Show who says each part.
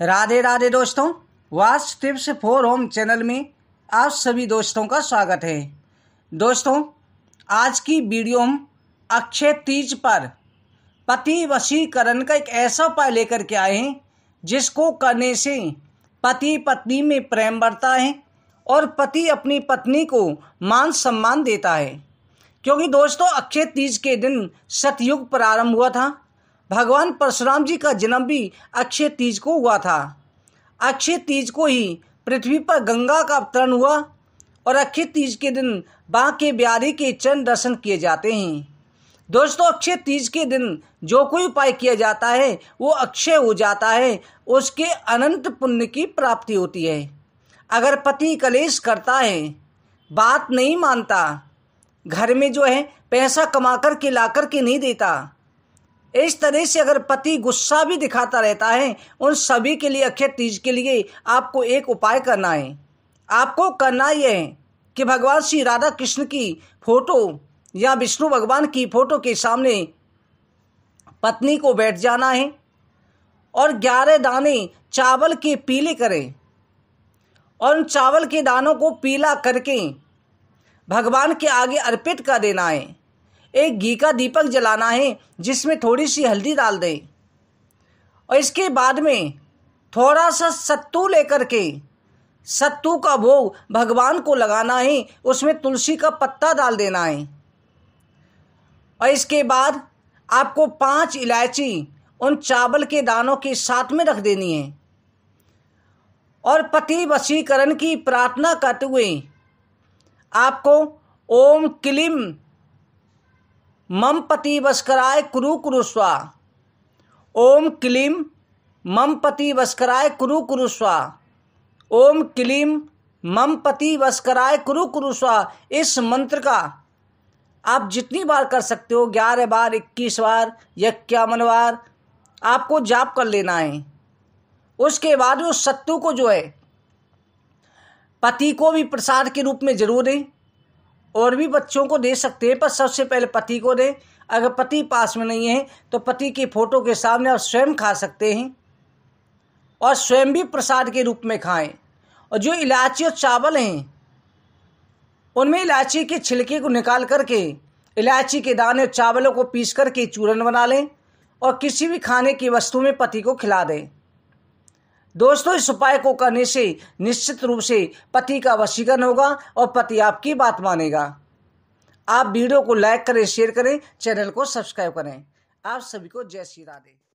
Speaker 1: राधे राधे दोस्तों Vastu tips for home channel में आप सभी दोस्तों का स्वागत है दोस्तों आज की वीडियो हम अक्षय तीज पर पति वशीकरण का एक ऐसा उपाय लेकर के आए हैं जिसको करने से पति पत्नी में प्रेम बढ़ता है और पति अपनी पत्नी को मान सम्मान देता है क्योंकि दोस्तों अक्षय तीज के दिन सतयुग प्रारंभ हुआ था भगवान परशुराम जी का जन्म भी अक्षय तीज को हुआ था अक्षय तीज को ही पृथ्वी पर गंगा का अवतरण हुआ और अक्षय तीज के दिन बाँ के ब्यारी के चरण दर्शन किए जाते हैं दोस्तों अक्षय तीज के दिन जो कोई उपाय किया जाता है वो अक्षय हो जाता है उसके अनंत पुण्य की प्राप्ति होती है अगर पति कलेश करता है बात नहीं मानता घर में जो है पैसा कमा कर के ला कर के नहीं देता इस तरह से अगर पति गुस्सा भी दिखाता रहता है उन सभी के लिए अक्षय तीज के लिए आपको एक उपाय करना है आपको करना यह है कि भगवान श्री राधा कृष्ण की फोटो या विष्णु भगवान की फोटो के सामने पत्नी को बैठ जाना है और ग्यारह दाने चावल के पीले करें और उन चावल के दानों को पीला करके भगवान के आगे अर्पित कर देना है एक घी का दीपक जलाना है जिसमें थोड़ी सी हल्दी डाल दें और इसके बाद में थोड़ा सा सत्तू लेकर के सत्तू का भोग भगवान को लगाना है उसमें तुलसी का पत्ता डाल देना है और इसके बाद आपको पांच इलायची उन चावल के दानों के साथ में रख देनी है और पति वशीकरण की प्रार्थना करते हुए आपको ओम क्लीम मम पति वस्कराय कुरु कुरुस्वा ओम क्लीम मम पति वस्कराय कुरु कुरुस्वा ओम क्लीम मम पति वस्कराय कुरु कुरुस्वा इस मंत्र का आप जितनी बार कर सकते हो ग्यारह बार इक्कीस बार इक्यावन बार आपको जाप कर लेना है उसके बाद उस सत्तू को जो है पति को भी प्रसाद के रूप में जरूर दें और भी बच्चों को दे सकते हैं पर सबसे पहले पति को दें अगर पति पास में नहीं है तो पति की फ़ोटो के सामने आप स्वयं खा सकते हैं और स्वयं भी प्रसाद के रूप में खाएं और जो इलायची और चावल हैं उनमें इलायची के छिलके को निकाल करके इलायची के दाने और चावलों को पीस करके चूरन बना लें और किसी भी खाने की वस्तु में पति को खिला दें दोस्तों इस उपाय को करने से निश्चित रूप से पति का वशीकरण होगा और पति आपकी बात मानेगा आप वीडियो को लाइक करें शेयर करें चैनल को सब्सक्राइब करें आप सभी को जय श्री राधे